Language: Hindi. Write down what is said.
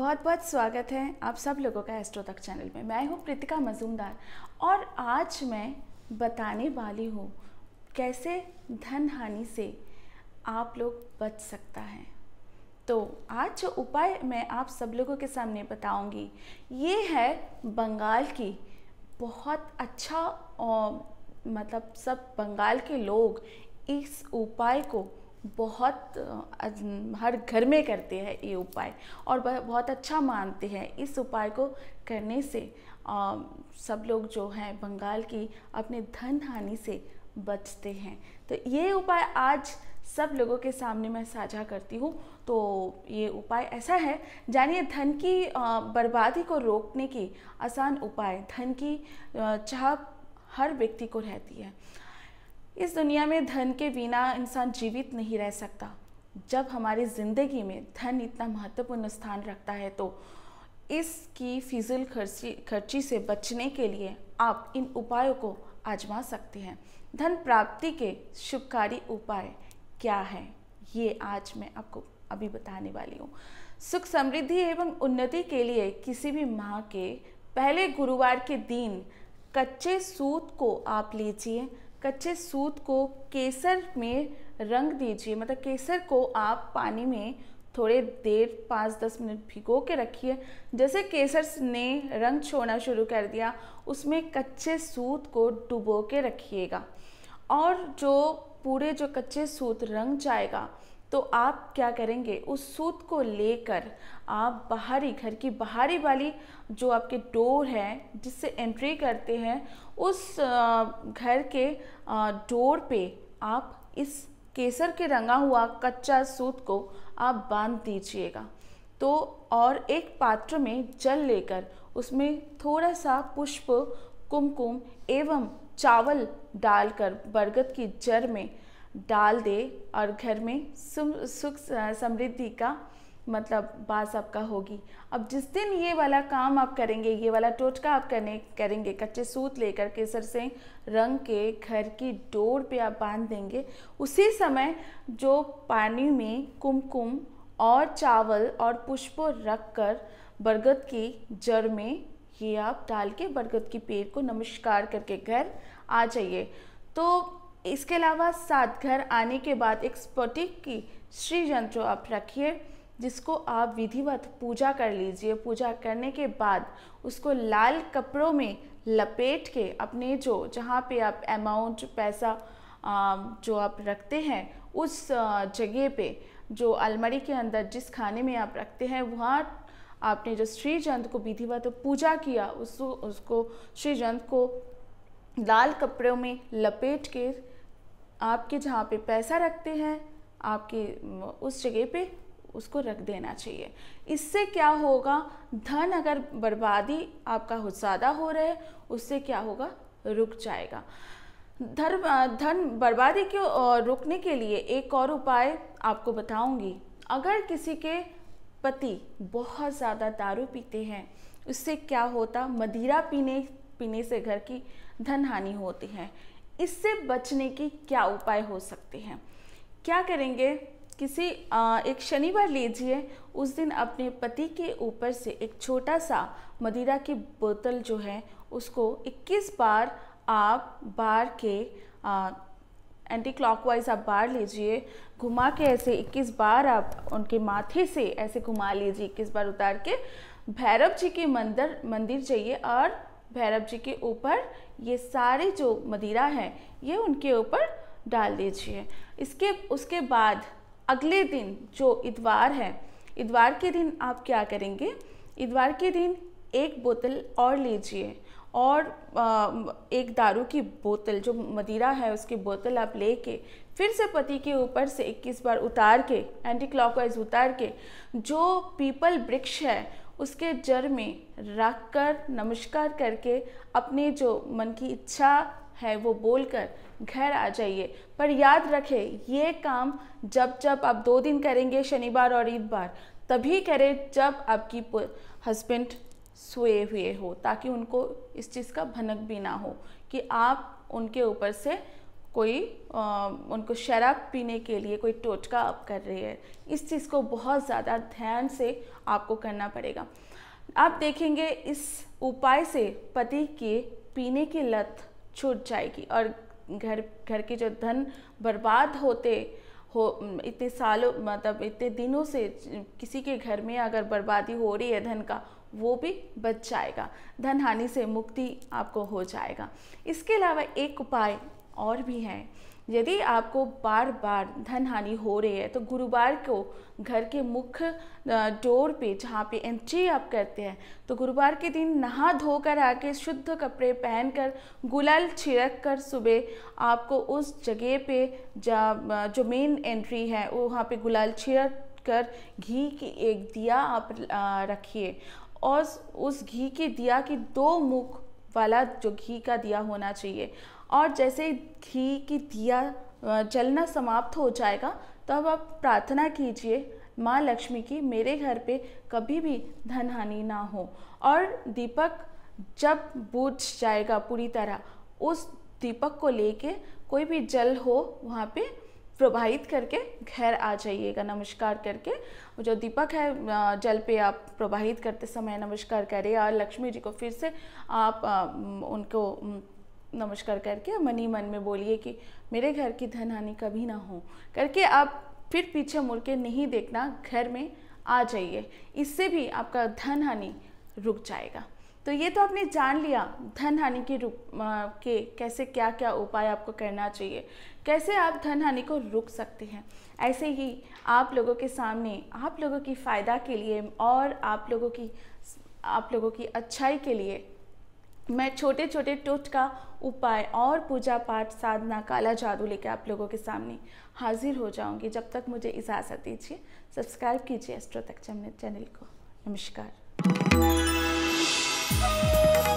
बहुत बहुत स्वागत है आप सब लोगों का एस्ट्रो तक चैनल में मैं हूँ प्रीतिका मजूमदार और आज मैं बताने वाली हूँ कैसे धन हानि से आप लोग बच सकता है तो आज जो उपाय मैं आप सब लोगों के सामने बताऊंगी ये है बंगाल की बहुत अच्छा और मतलब सब बंगाल के लोग इस उपाय को बहुत हर घर में करते हैं ये उपाय और बहुत अच्छा मानते हैं इस उपाय को करने से आ, सब लोग जो हैं बंगाल की अपने धन हानि से बचते हैं तो ये उपाय आज सब लोगों के सामने मैं साझा करती हूँ तो ये उपाय ऐसा है जानिए धन की बर्बादी को रोकने की आसान उपाय धन की चाह हर व्यक्ति को रहती है इस दुनिया में धन के बिना इंसान जीवित नहीं रह सकता जब हमारी ज़िंदगी में धन इतना महत्वपूर्ण स्थान रखता है तो इसकी फिजुल खर्ची खर्ची से बचने के लिए आप इन उपायों को आजमा सकते हैं धन प्राप्ति के शुभकारी उपाय क्या हैं ये आज मैं आपको अभी बताने वाली हूँ सुख समृद्धि एवं उन्नति के लिए किसी भी माह के पहले गुरुवार के दिन कच्चे सूत को आप लीजिए कच्चे सूत को केसर में रंग दीजिए मतलब केसर को आप पानी में थोड़े देर पाँच दस मिनट भिगो के रखिए जैसे केसर ने रंग छोड़ना शुरू कर दिया उसमें कच्चे सूत को डुबो के रखिएगा और जो पूरे जो कच्चे सूत रंग जाएगा तो आप क्या करेंगे उस सूत को लेकर आप बाहरी घर की बाहरी वाली जो आपके डोर है जिससे एंट्री करते हैं उस घर के डोर पे आप इस केसर के रंगा हुआ कच्चा सूत को आप बांध दीजिएगा तो और एक पात्र में जल लेकर उसमें थोड़ा सा पुष्प कुमकुम एवं चावल डालकर बरगद की जड़ में डाल दे और घर में सुख समृद्धि का मतलब बास आपका होगी अब जिस दिन ये वाला काम आप करेंगे ये वाला टोटका आप करने करेंगे कच्चे सूत लेकर के सर से रंग के घर की डोर पे आप बांध देंगे उसी समय जो पानी में कुमकुम और चावल और पुष्प रख कर बरगद की जड़ में ये आप डाल के बरगद के पेड़ को नमस्कार करके घर आ जाइए तो इसके अलावा सात घर आने के बाद एक स्फटिक की श्री यंत्र आप रखिए जिसको आप विधिवत पूजा कर लीजिए पूजा करने के बाद उसको लाल कपड़ों में लपेट के अपने जो जहाँ पे आप अमाउंट पैसा जो आप रखते हैं उस जगह पे जो अलमारी के अंदर जिस खाने में आप रखते हैं वहाँ आपने जो जंत को विधिवत पूजा किया उस उसको जंत को लाल कपड़ों में लपेट के आपके जहाँ पे पैसा रखते हैं आपके उस जगह पे उसको रख देना चाहिए इससे क्या होगा धन अगर बर्बादी आपका ज़्यादा हो रहा है उससे क्या होगा रुक जाएगा धर्म धन बर्बादी के रोकने के लिए एक और उपाय आपको बताऊंगी अगर किसी के पति बहुत ज़्यादा दारू पीते हैं उससे क्या होता मदिरा पीने पीने से घर की धन हानि होती है इससे बचने की क्या उपाय हो सकते हैं क्या करेंगे किसी एक शनिवार लीजिए उस दिन अपने पति के ऊपर से एक छोटा सा मदिरा की बोतल जो है उसको 21 बार आप बार के एंटी एंटी क्लॉकवाइज आप बार लीजिए घुमा के ऐसे 21 बार आप उनके माथे से ऐसे घुमा लीजिए 21 बार उतार के भैरव जी के मंदिर मंदिर जाइए और भैरव जी के ऊपर ये सारे जो मदिरा है ये उनके ऊपर डाल दीजिए इसके उसके बाद अगले दिन जो इतवार है इतवार के दिन आप क्या करेंगे इतवार के दिन एक बोतल और लीजिए और एक दारू की बोतल जो मदिरा है उसकी बोतल आप लेके फिर से पति के ऊपर से 21 बार उतार के एंटी क्लॉकवाइज उतार के जो पीपल वृक्ष है उसके जर में रख कर नमस्कार करके अपने जो मन की इच्छा है वो बोलकर घर आ जाइए पर याद रखें ये काम जब जब आप दो दिन करेंगे शनिवार और ईदवार तभी करें जब आपकी हस्बैंड सोए हुए हो ताकि उनको इस चीज़ का भनक भी ना हो कि आप उनके ऊपर से कोई आ, उनको शराब पीने के लिए कोई टोटका अप कर रही है इस चीज़ को बहुत ज़्यादा ध्यान से आपको करना पड़ेगा आप देखेंगे इस उपाय से पति के पीने की लत छूट जाएगी और घर घर के जो धन बर्बाद होते हो इतने सालों मतलब इतने दिनों से किसी के घर में अगर बर्बादी हो रही है धन का वो भी बच जाएगा धन हानि से मुक्ति आपको हो जाएगा इसके अलावा एक उपाय और भी हैं यदि आपको बार बार धन हानि हो रही है तो गुरुवार को घर के मुख्य डोर पे जहाँ पे एंट्री आप करते हैं तो गुरुवार के दिन नहा धोकर आके शुद्ध कपड़े पहनकर गुलाल छिड़क कर सुबह आपको उस जगह पे जा जो मेन एंट्री है वहाँ पे गुलाल छिड़क कर घी की एक दिया आप रखिए और उस घी के दिया की दो मुख वाला जो घी का दिया होना चाहिए और जैसे घी की दिया जलना समाप्त हो जाएगा तब आप प्रार्थना कीजिए माँ लक्ष्मी की मेरे घर पे कभी भी धन हानि ना हो और दीपक जब बुझ जाएगा पूरी तरह उस दीपक को लेके कोई भी जल हो वहाँ पे प्रवाहित करके घर आ जाइएगा नमस्कार करके जो दीपक है जल पे आप प्रवाहित करते समय नमस्कार करें और लक्ष्मी जी को फिर से आप उनको नमस्कार करके मनी मन में बोलिए कि मेरे घर की धन हानि कभी ना हो करके आप फिर पीछे मुड़ के नहीं देखना घर में आ जाइए इससे भी आपका धन हानि रुक जाएगा तो ये तो आपने जान लिया धन हानि के रूप के कैसे क्या क्या उपाय आपको करना चाहिए कैसे आप धन हानि को रुक सकते हैं ऐसे ही आप लोगों के सामने आप लोगों की फ़ायदा के लिए और आप लोगों की आप लोगों की अच्छाई के लिए मैं छोटे छोटे टोटका उपाय और पूजा पाठ साधना काला जादू लेकर आप लोगों के सामने हाजिर हो जाऊंगी जब तक मुझे इजाज़त दीजिए सब्सक्राइब कीजिए एस्ट्रो तक चैनल को नमस्कार